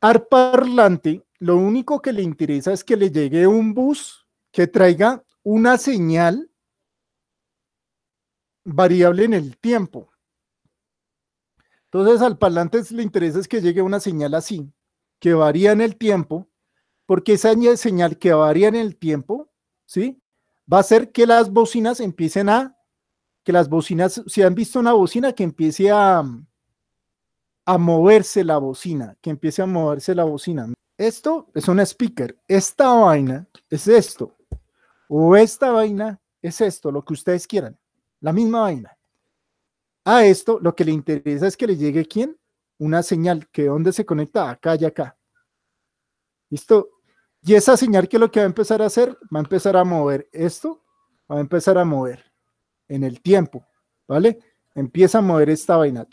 al parlante, lo único que le interesa es que le llegue un bus que traiga una señal variable en el tiempo. Entonces al parlante le interesa es que llegue una señal así, que varía en el tiempo, porque esa señal que varía en el tiempo, ¿sí? Va a hacer que las bocinas empiecen a, que las bocinas, si han visto una bocina que empiece a, a moverse la bocina, que empiece a moverse la bocina. Esto es un speaker, esta vaina es esto, o esta vaina es esto, lo que ustedes quieran, la misma vaina. A esto lo que le interesa es que le llegue quién? Una señal que donde se conecta, acá y acá. ¿Listo? Y esa señal que lo que va a empezar a hacer, va a empezar a mover esto, va a empezar a mover en el tiempo, ¿vale? Empieza a mover esta vaina,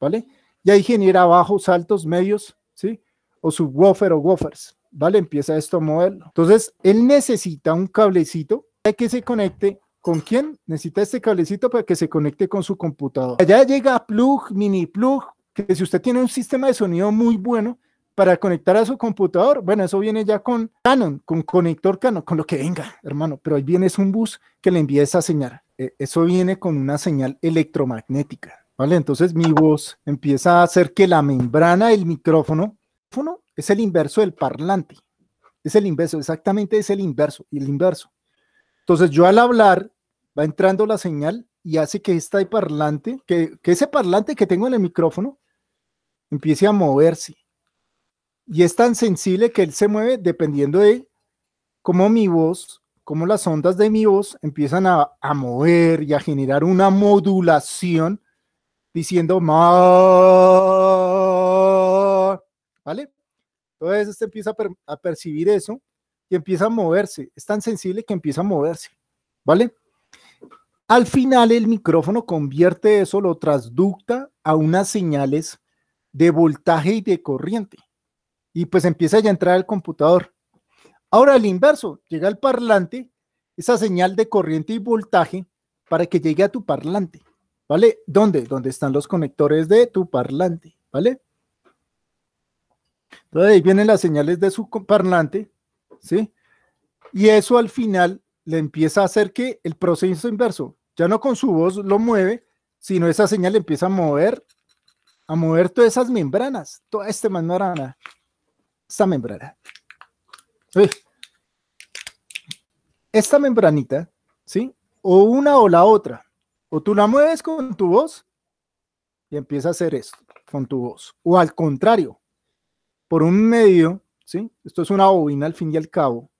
¿vale? y ahí genera bajos, altos, medios, ¿sí? O subwoofer o woofers, ¿vale? Empieza esto modelo. Entonces, él necesita un cablecito para que se conecte. ¿Con quién? Necesita este cablecito para que se conecte con su computador. Allá llega plug, mini plug, que si usted tiene un sistema de sonido muy bueno para conectar a su computador, bueno, eso viene ya con Canon, con conector Canon, con lo que venga, hermano, pero ahí viene es un bus que le envía esa señal. E, eso viene con una señal electromagnética. Entonces mi voz empieza a hacer que la membrana del micrófono es el inverso del parlante. Es el inverso, exactamente es el inverso, el inverso. Entonces yo al hablar va entrando la señal y hace que este parlante, que, ese parlante que tengo en el micrófono empiece a moverse. Y es tan sensible que él se mueve dependiendo de cómo mi voz cómo las ondas de mi voz empiezan a, a, mover y a generar una modulación diciendo MA ¿Vale? Entonces usted empieza a, percibir eso y empieza a moverse. Es tan sensible que empieza a moverse. ¿Vale? Al final el micrófono convierte eso, lo transducta a unas señales de voltaje y de corriente. Y pues empieza ya a entrar al computador. Ahora al inverso, llega al parlante esa señal de corriente y voltaje para que llegue a tu parlante. ¿vale? ¿Dónde? ¿Dónde están los conectores de tu parlante, ¿vale? Entonces ahí vienen las señales de su parlante, ¿sí? Y eso al final le empieza a hacer que el proceso inverso, ya no con su voz lo mueve, sino esa señal le empieza a mover, a mover todas esas membranas, toda esta membrana, esta membrana. Esta membranita, ¿sí? O una o la otra, o tú la mueves con tu voz y empieza a hacer eso con tu voz. O al contrario, por un medio, ¿sí? Esto es una bobina al fin y al cabo.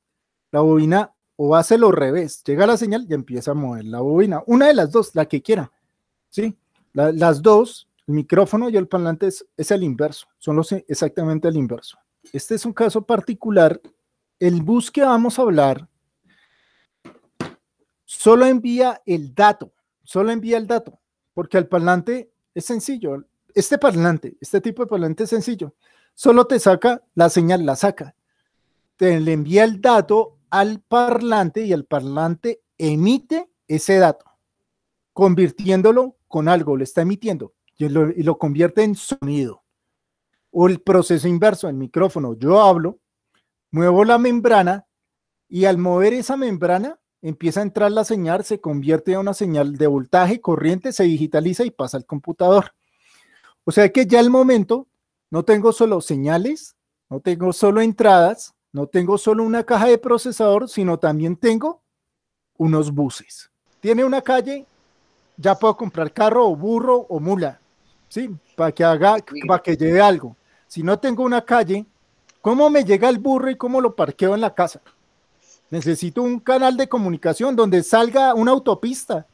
La bobina o hace lo revés, llega la señal y empieza a mover la bobina. Una de las dos, la que quiera, ¿sí? las dos, el micrófono y el parlante es, es el inverso, son los exactamente el inverso. Este es un caso particular. El bus que vamos a hablar solo envía el dato solo envía el dato, porque al parlante es sencillo. Este parlante, este tipo de parlante es sencillo. Solo te saca la señal, la saca. Te le envía el dato al parlante y el parlante emite ese dato, convirtiéndolo con algo, le está emitiendo y y lo convierte en sonido. O el proceso inverso, el micrófono, yo hablo, muevo la membrana y al mover esa membrana empieza a entrar la señal, se convierte en una señal de voltaje, corriente, se digitaliza y pasa al computador. O sea que ya al momento no tengo solo señales, no tengo solo entradas, no tengo solo una caja de procesador, sino también tengo unos buses. Tiene una calle, ya puedo comprar carro o burro o mula, ¿sí? Para que haga, para que lleve algo. Si no tengo una calle, ¿cómo me llega el burro y cómo lo parqueo en la casa? Necesito un canal de comunicación donde salga una autopista.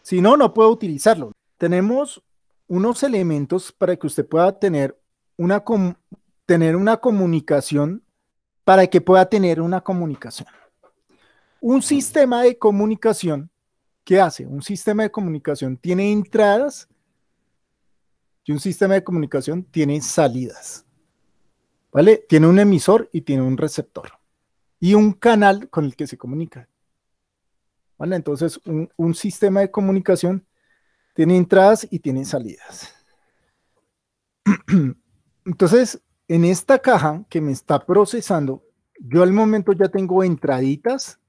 Si no, no puedo utilizarlo. Tenemos unos elementos para que usted pueda tener una, tener una comunicación, para que pueda tener una comunicación. Un sistema de comunicación, ¿qué hace? Un sistema de comunicación tiene entradas y un sistema de comunicación tiene salidas. ¿Vale? Tiene un emisor y tiene un receptor y un canal con el que se comunica. Entonces, un, un sistema de comunicación tiene entradas y tiene salidas. Entonces, en esta caja que me está procesando, yo al momento ya tengo entraditas,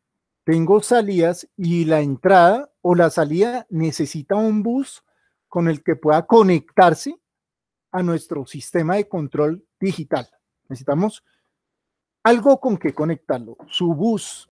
tengo salidas y la entrada o la salida necesita un bus con el que pueda conectarse a nuestro sistema de control digital. Necesitamos algo con que conectarlo, su bus,